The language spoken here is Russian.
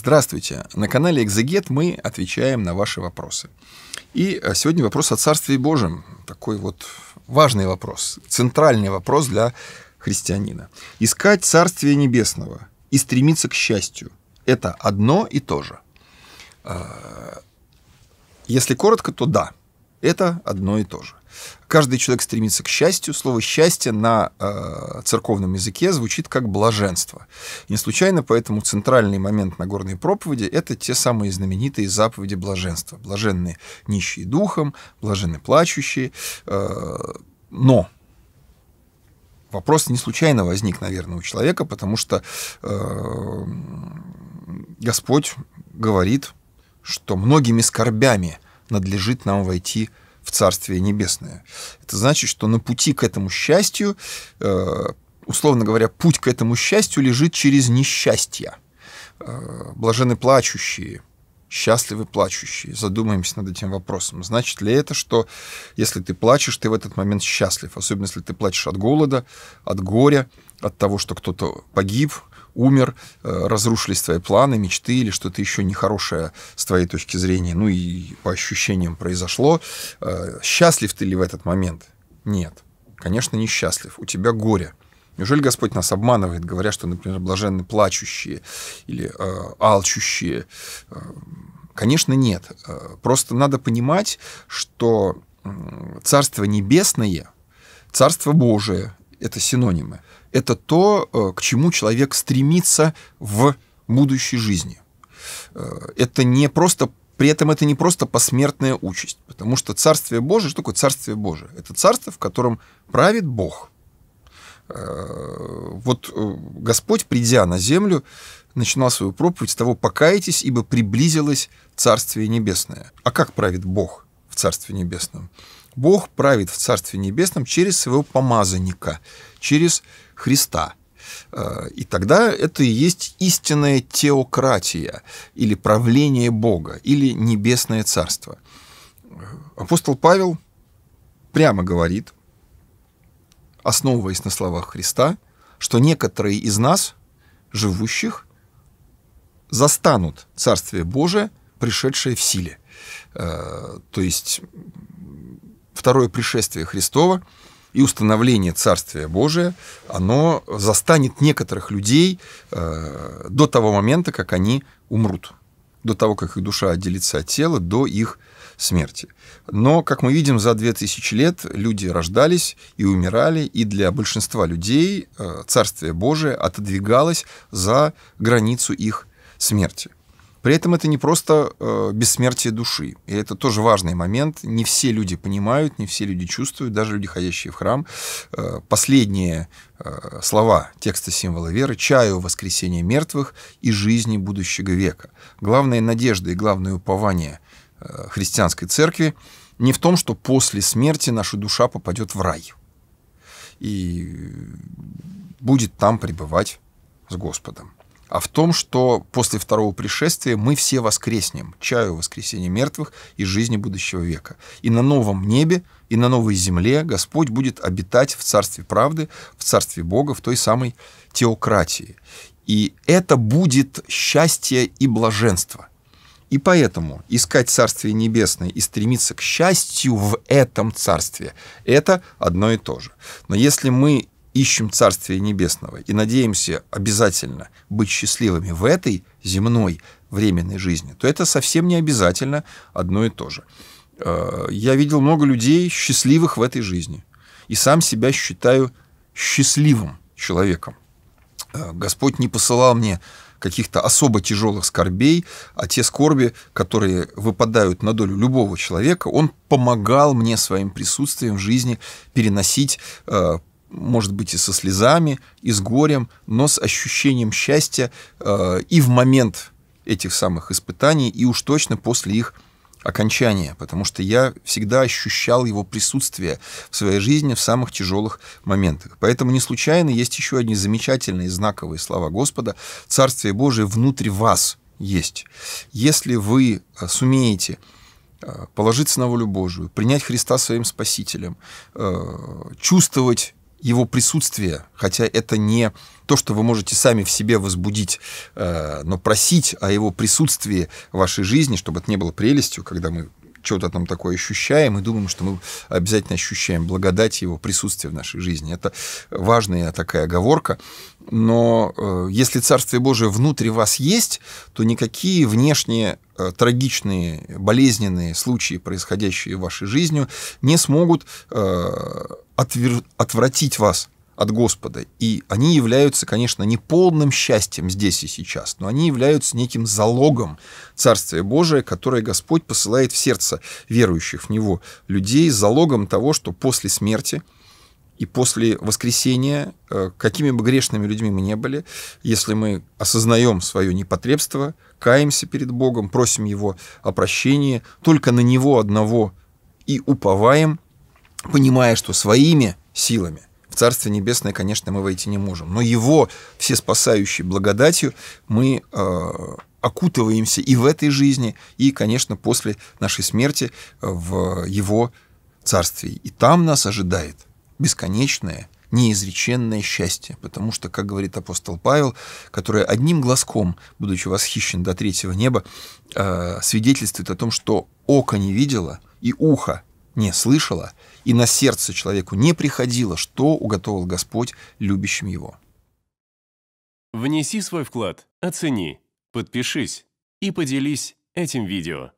Здравствуйте! На канале «Экзегет» мы отвечаем на ваши вопросы. И э, сегодня вопрос о Царстве Божьем. Такой вот важный вопрос, центральный вопрос для христианина. Искать Царствие Небесного и стремиться к счастью – это одно и то же. Э, если коротко, то да – это одно и то же. Каждый человек стремится к счастью. Слово «счастье» на э, церковном языке звучит как «блаженство». Не случайно поэтому центральный момент Нагорной проповеди – это те самые знаменитые заповеди блаженства. Блаженные нищие духом, блаженные плачущие. Э, но вопрос не случайно возник, наверное, у человека, потому что э, Господь говорит, что многими скорбями – надлежит нам войти в Царствие Небесное. Это значит, что на пути к этому счастью, э, условно говоря, путь к этому счастью лежит через несчастье. Э, блаженны плачущие, счастливы плачущие. Задумаемся над этим вопросом. Значит ли это, что если ты плачешь, ты в этот момент счастлив? Особенно если ты плачешь от голода, от горя, от того, что кто-то погиб, умер, э, разрушились твои планы, мечты или что-то еще нехорошее с твоей точки зрения, ну и по ощущениям произошло. Э, счастлив ты ли в этот момент? Нет. Конечно, несчастлив. У тебя горе. Неужели Господь нас обманывает, говоря, что, например, блаженны плачущие или э, алчущие, э, Конечно, нет. Э, просто надо понимать, что Царство Небесное, Царство Божие — это синонимы. Это то, э, к чему человек стремится в будущей жизни. Э, это не просто при этом это не просто посмертная участь, потому что Царствие Божие, что такое Царствие Божие? Это царство, в котором правит Бог. Вот Господь, придя на землю, начинал свою проповедь с того «покайтесь, ибо приблизилось Царствие Небесное». А как правит Бог в Царстве Небесном? Бог правит в Царстве Небесном через своего помазанника, через Христа. Э, и тогда это и есть истинная теократия, или правление Бога, или небесное царство. Э, апостол Павел прямо говорит, основываясь на словах Христа, что некоторые из нас, живущих, застанут Царствие Божие, пришедшее в силе. Э, то есть второе пришествие Христова и установление Царствия Божия, оно застанет некоторых людей э, до того момента, как они умрут, до того, как их душа отделится от тела, до их смерти. Но, как мы видим, за 2000 лет люди рождались и умирали, и для большинства людей э, Царствие Божие отодвигалось за границу их смерти. При этом это не просто э, бессмертие души. И это тоже важный момент. Не все люди понимают, не все люди чувствуют, даже люди, ходящие в храм. Э, последние э, слова текста символа веры «Чаю воскресения мертвых и жизни будущего века». Главная надежда и главное упование э, христианской церкви не в том, что после смерти наша душа попадет в рай и будет там пребывать с Господом а в том, что после второго пришествия мы все воскреснем, чаю воскресения мертвых и жизни будущего века. И на новом небе, и на новой земле Господь будет обитать в царстве правды, в царстве Бога, в той самой теократии. И это будет счастье и блаженство. И поэтому искать Царствие Небесное и стремиться к счастью в этом Царстве – это одно и то же. Но если мы ищем Царствие Небесного и надеемся обязательно быть счастливыми в этой земной временной жизни, то это совсем не обязательно одно и то же. Э, я видел много людей счастливых в этой жизни. И сам себя считаю счастливым человеком. Э, Господь не посылал мне каких-то особо тяжелых скорбей, а те скорби, которые выпадают на долю любого человека, он помогал мне своим присутствием в жизни переносить, э, может быть, и со слезами, и с горем, но с ощущением счастья э, и в момент этих самых испытаний, и уж точно после их окончания, потому что я всегда ощущал его присутствие в своей жизни в самых тяжелых моментах. Поэтому не случайно есть еще одни замечательные знаковые слова Господа «Царствие Божие внутри вас есть». Если вы э, сумеете э, положиться на волю Божию, принять Христа своим Спасителем, э, чувствовать его присутствие, хотя это не то, что вы можете сами в себе возбудить, э, но просить о его присутствии в вашей жизни, чтобы это не было прелестью, когда мы что-то там такое ощущаем и думаем, что мы обязательно ощущаем благодать его присутствия в нашей жизни. Это важная такая оговорка. Но э, если Царствие Божие внутри вас есть, то никакие внешние э, трагичные, болезненные случаи, происходящие в вашей жизни, не смогут э, отвер... отвратить вас от Господа. И они являются, конечно, не полным счастьем здесь и сейчас, но они являются неким залогом Царствия Божия, которое Господь посылает в сердце верующих в Него людей, залогом того, что после смерти и после воскресения, э, какими бы грешными людьми мы не были, если мы осознаем свое непотребство, каемся перед Богом, просим Его о прощении, только на Него одного и уповаем, понимая, что своими силами в Царствие Небесное, конечно, мы войти не можем. Но его все спасающей благодатью мы э, окутываемся и в этой жизни, и, конечно, после нашей смерти э, в его Царствии. И там нас ожидает бесконечное, неизреченное счастье, потому что, как говорит апостол Павел, который одним глазком, будучи восхищен до третьего неба, э, свидетельствует о том, что око не видело и ухо не слышала и на сердце человеку не приходило, что уготовил Господь любящим его. Внеси свой вклад, оцени, подпишись и поделись этим видео.